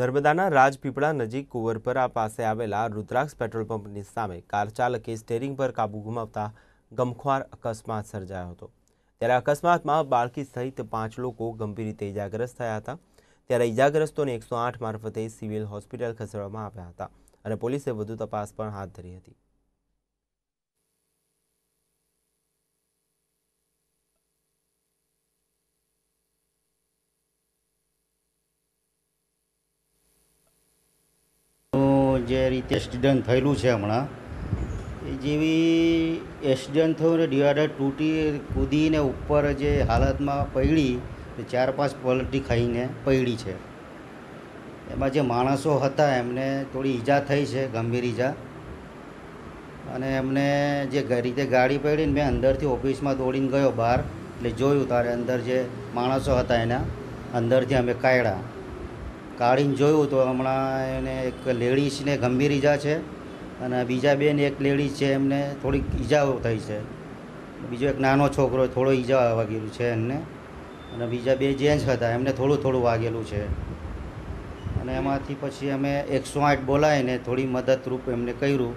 નર્મદાના રાજપીપળા નજીક કુંવરપરા પાસે આવેલા રુદ્રાક્ષ પેટ્રોલ પંપની સામે કાર ચાલકે સ્ટેરિંગ પર કાબુ ગુમાવતા ગમખ્વાર અકસ્માત સર્જાયો હતો ત્યારે અકસ્માતમાં બાળકી સહિત પાંચ લોકો ગંભીર રીતે ઇજાગ્રસ્ત થયા હતા ત્યારે ઇજાગ્રસ્તોને એકસો આઠ મારફતે સિવિલ હોસ્પિટલ ખસેડવામાં આવ્યા હતા અને પોલીસે વધુ તપાસ પણ હાથ ધરી હતી જે રીતે એક્સિડન્ટ થયેલું છે હમણાં એ જેવી એક્સિડન્ટ થયું ને ડિવાઈડર તૂટી કૂદીને ઉપર જે હાલતમાં પડી તો ચાર પાંચ પલટી ખાઈને પડી છે એમાં જે માણસો હતા એમને થોડી ઈજા થઈ છે ગંભીર ઈજા અને એમને જે રીતે ગાડી પડીને મેં અંદરથી ઓફિસમાં દોડીને ગયો બહાર એટલે જોયું તારે અંદર જે માણસો હતા એના અંદરથી અમે કાઢ્યા કાઢીને જોયું તો હમણાં એને એક લેડીઝને ગંભીર ઈજા છે અને બીજા બેન એક લેડીઝ છે એમને થોડીક ઈજાઓ થઈ છે બીજો એક નાનો છોકરો થોડો ઈજા વાગેલું છે એમને અને બીજા બે જેન્ટ્સ હતા એમને થોડું થોડું વાગેલું છે અને એમાંથી પછી અમે એકસો આઠ બોલાવીને થોડી મદદરૂપ એમને કર્યું